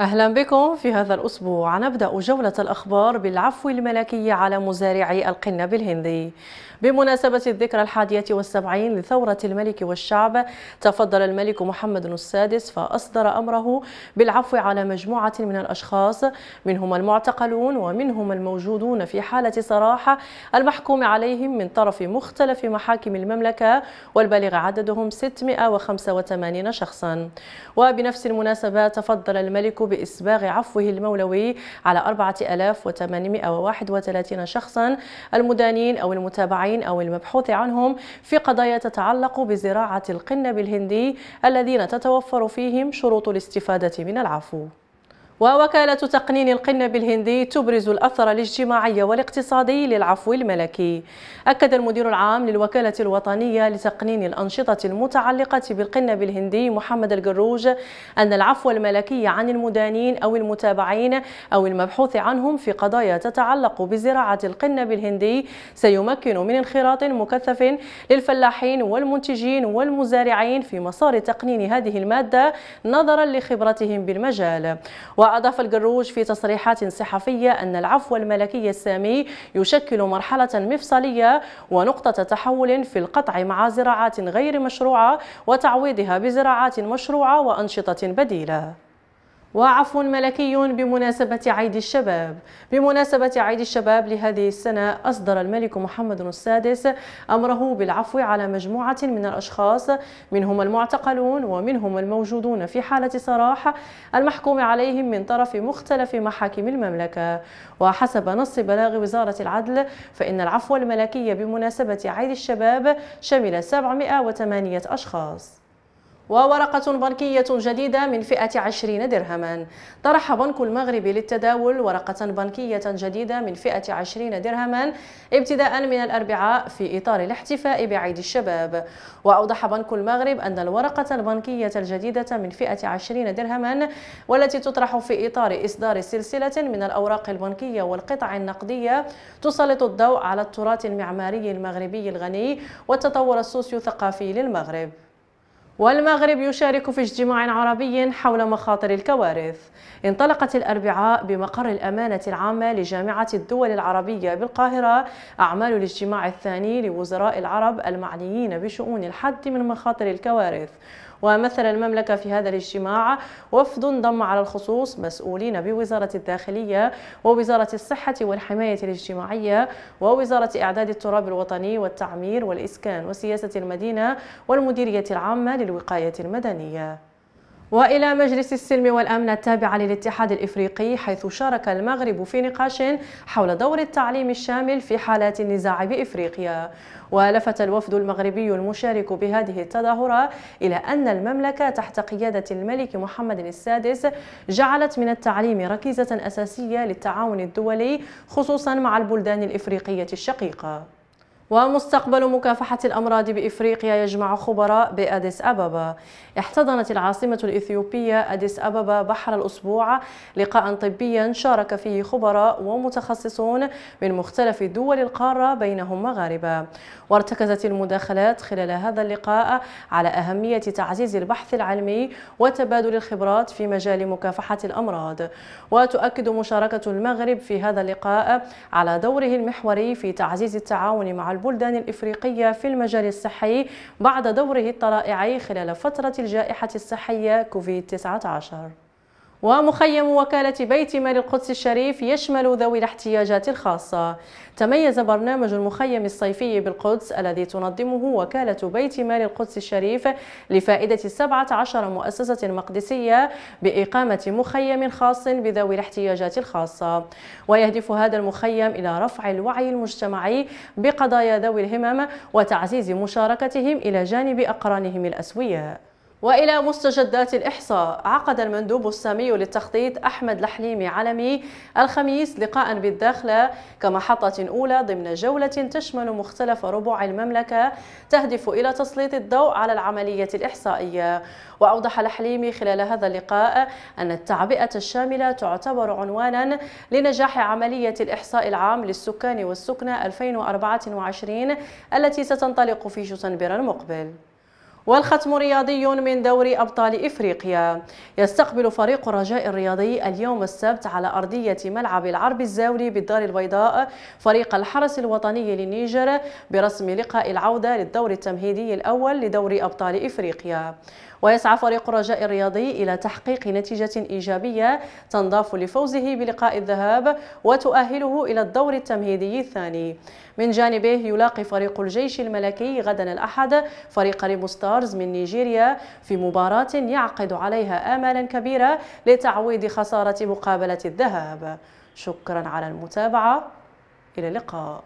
أهلا بكم في هذا الأسبوع نبدأ جولة الأخبار بالعفو الملكي على مزارعي القنب الهندي بمناسبة الذكرى الحادية والسبعين لثورة الملك والشعب تفضل الملك محمد السادس فأصدر أمره بالعفو على مجموعة من الأشخاص منهم المعتقلون ومنهم الموجودون في حالة صراحة المحكوم عليهم من طرف مختلف محاكم المملكة والبالغ عددهم 685 شخصا وبنفس المناسبة تفضل الملك بإسباغ عفوه المولوي على 4831 شخصا المدانين أو المتابعين أو المبحوث عنهم في قضايا تتعلق بزراعة القنب الهندي الذين تتوفر فيهم شروط الاستفادة من العفو ووكالة تقنين القنب الهندي تبرز الأثر الاجتماعي والاقتصادي للعفو الملكي أكد المدير العام للوكالة الوطنية لتقنين الأنشطة المتعلقة بالقنب الهندي محمد الجروج أن العفو الملكي عن المدانين أو المتابعين أو المبحوث عنهم في قضايا تتعلق بزراعة القنب الهندي سيمكن من انخراط مكثف للفلاحين والمنتجين والمزارعين في مسار تقنين هذه المادة نظرا لخبرتهم بالمجال وأضاف الجروج في تصريحات صحفية أن العفو الملكي السامي يشكل مرحلة مفصلية ونقطة تحول في القطع مع زراعات غير مشروعة وتعويضها بزراعات مشروعة وأنشطة بديلة وعفو ملكي بمناسبة عيد الشباب بمناسبة عيد الشباب لهذه السنة أصدر الملك محمد السادس أمره بالعفو على مجموعة من الأشخاص منهم المعتقلون ومنهم الموجودون في حالة صراح المحكوم عليهم من طرف مختلف محاكم المملكة وحسب نص بلاغ وزارة العدل فإن العفو الملكي بمناسبة عيد الشباب شمل 708 أشخاص وورقة بنكية جديدة من فئة 20 درهما طرح بنك المغرب للتداول ورقة بنكية جديدة من فئة 20 درهما ابتداء من الأربعاء في إطار الاحتفاء بعيد الشباب وأوضح بنك المغرب أن الورقة البنكية الجديدة من فئة 20 درهما والتي تطرح في إطار إصدار سلسلة من الأوراق البنكية والقطع النقدية تسلط الضوء على التراث المعماري المغربي الغني والتطور السوسيو ثقافي للمغرب والمغرب يشارك في اجتماع عربي حول مخاطر الكوارث انطلقت الأربعاء بمقر الأمانة العامة لجامعة الدول العربية بالقاهرة أعمال الاجتماع الثاني لوزراء العرب المعنيين بشؤون الحد من مخاطر الكوارث ومثل المملكة في هذا الاجتماع وفد ضم على الخصوص مسؤولين بوزارة الداخلية ووزارة الصحة والحماية الاجتماعية ووزارة إعداد التراب الوطني والتعمير والإسكان وسياسة المدينة والمديرية العامة للوقاية المدنية والى مجلس السلم والامن التابع للاتحاد الافريقي حيث شارك المغرب في نقاش حول دور التعليم الشامل في حالات النزاع بافريقيا ولفت الوفد المغربي المشارك بهذه التظاهره الى ان المملكه تحت قياده الملك محمد السادس جعلت من التعليم ركيزه اساسيه للتعاون الدولي خصوصا مع البلدان الافريقيه الشقيقه ومستقبل مكافحة الأمراض بإفريقيا يجمع خبراء بأديس أبابا احتضنت العاصمة الإثيوبية أديس أبابا بحر الأسبوع لقاء طبيا شارك فيه خبراء ومتخصصون من مختلف دول القارة بينهم مغاربة وارتكزت المداخلات خلال هذا اللقاء على أهمية تعزيز البحث العلمي وتبادل الخبرات في مجال مكافحة الأمراض وتؤكد مشاركة المغرب في هذا اللقاء على دوره المحوري في تعزيز التعاون مع البلدان الإفريقية في المجال الصحي بعد دوره الطرائعي خلال فترة الجائحة الصحية كوفيد-19 ومخيم وكالة بيت مال القدس الشريف يشمل ذوي الاحتياجات الخاصة تميز برنامج المخيم الصيفي بالقدس الذي تنظمه وكالة بيت مال القدس الشريف لفائدة 17 مؤسسة مقدسية بإقامة مخيم خاص بذوي الاحتياجات الخاصة ويهدف هذا المخيم إلى رفع الوعي المجتمعي بقضايا ذوي الهمم وتعزيز مشاركتهم إلى جانب أقرانهم الأسوياء وإلى مستجدات الإحصاء عقد المندوب السامي للتخطيط أحمد لحليمي علمي الخميس لقاء بالداخلة كمحطة أولى ضمن جولة تشمل مختلف ربوع المملكة تهدف إلى تسليط الضوء على العملية الإحصائية وأوضح لحليمي خلال هذا اللقاء أن التعبئة الشاملة تعتبر عنوانا لنجاح عملية الإحصاء العام للسكان والسكنة 2024 التي ستنطلق في جوتنبر المقبل والختم رياضي من دوري أبطال إفريقيا يستقبل فريق الرجاء الرياضي اليوم السبت على أرضية ملعب العرب الزاولي بالدار البيضاء فريق الحرس الوطني للنيجر برسم لقاء العودة للدور التمهيدي الأول لدوري أبطال إفريقيا ويسعى فريق الرجاء الرياضي إلى تحقيق نتيجة إيجابية تنضاف لفوزه بلقاء الذهاب وتؤهله إلى الدور التمهيدي الثاني من جانبه يلاقي فريق الجيش الملكي غدا الأحد فريق ريمستار ستارز من نيجيريا في مباراة يعقد عليها آمالا كبيرة لتعويض خسارة مقابلة الذهاب شكرا على المتابعة إلى اللقاء